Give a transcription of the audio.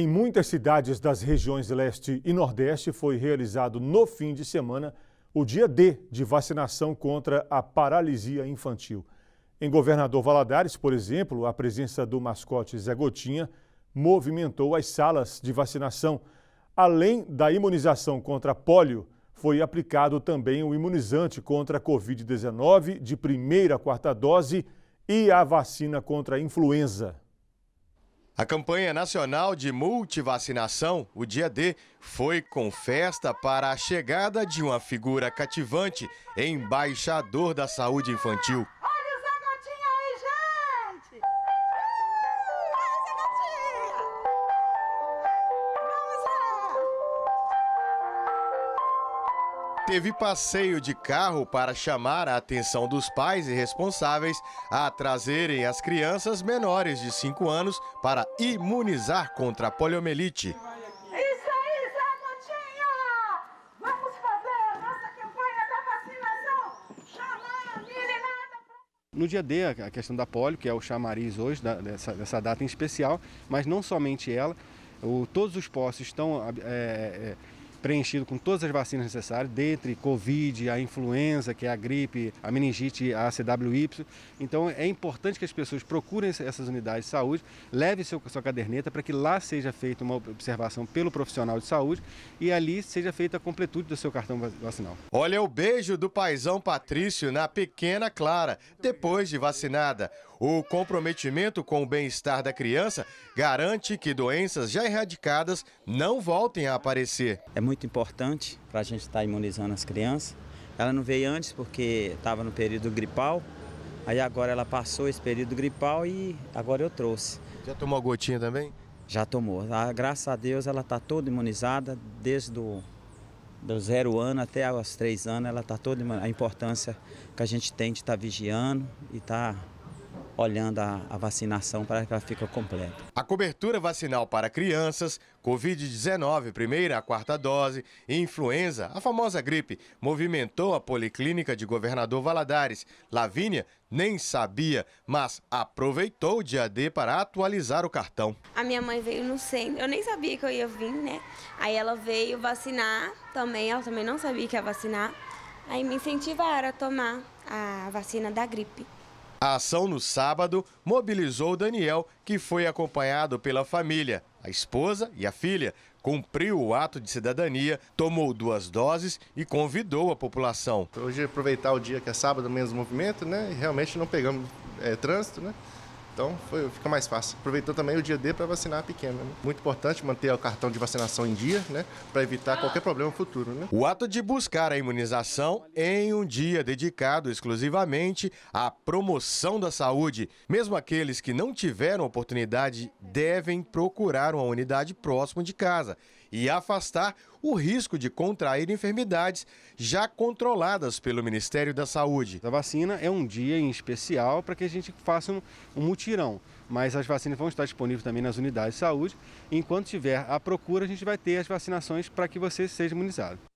Em muitas cidades das regiões leste e nordeste foi realizado no fim de semana o dia D de vacinação contra a paralisia infantil. Em Governador Valadares, por exemplo, a presença do mascote Zé Gotinha movimentou as salas de vacinação. Além da imunização contra pólio, foi aplicado também o imunizante contra a Covid-19 de primeira a quarta dose e a vacina contra a influenza. A campanha nacional de multivacinação, o Dia D, foi com festa para a chegada de uma figura cativante, embaixador da saúde infantil. teve passeio de carro para chamar a atenção dos pais e responsáveis a trazerem as crianças menores de 5 anos para imunizar contra a poliomielite. No dia D, a questão da polio, que é o chamariz hoje, da, dessa, dessa, data em especial, mas não somente ela, o, todos os postos estão é, é preenchido com todas as vacinas necessárias, dentre Covid, a influenza, que é a gripe, a meningite, a CWY. Então é importante que as pessoas procurem essas unidades de saúde, leve seu, sua caderneta para que lá seja feita uma observação pelo profissional de saúde e ali seja feita a completude do seu cartão vacinal. Olha o beijo do paizão Patrício na pequena Clara, depois de vacinada. O comprometimento com o bem-estar da criança garante que doenças já erradicadas não voltem a aparecer. É muito importante para a gente estar tá imunizando as crianças. Ela não veio antes porque estava no período gripal, aí agora ela passou esse período gripal e agora eu trouxe. Já tomou a gotinha também? Já tomou. A, ah, graças a Deus ela está toda imunizada, desde do, do zero ano até os três anos, ela está toda a importância que a gente tem de estar tá vigiando e estar tá olhando a, a vacinação para que ela fique completa. A cobertura vacinal para crianças, Covid-19, primeira a quarta dose, e influenza, a famosa gripe, movimentou a policlínica de governador Valadares. Lavínia nem sabia, mas aproveitou o dia D para atualizar o cartão. A minha mãe veio no centro, eu nem sabia que eu ia vir, né? Aí ela veio vacinar também, ela também não sabia que ia vacinar. Aí me incentivaram a tomar a vacina da gripe. A ação no sábado mobilizou Daniel, que foi acompanhado pela família, a esposa e a filha. Cumpriu o ato de cidadania, tomou duas doses e convidou a população. Hoje é aproveitar o dia que é sábado, menos movimento, né? E realmente não pegamos é, trânsito, né? Então foi, fica mais fácil. Aproveitou também o dia D para vacinar a pequena. Né? Muito importante manter o cartão de vacinação em dia, né? Para evitar qualquer problema futuro. Né? O ato de buscar a imunização em um dia dedicado exclusivamente à promoção da saúde. Mesmo aqueles que não tiveram oportunidade devem procurar uma unidade próxima de casa e afastar o risco de contrair enfermidades já controladas pelo Ministério da Saúde. A vacina é um dia em especial para que a gente faça um, um mutirão, mas as vacinas vão estar disponíveis também nas unidades de saúde. Enquanto tiver a procura, a gente vai ter as vacinações para que você seja imunizado.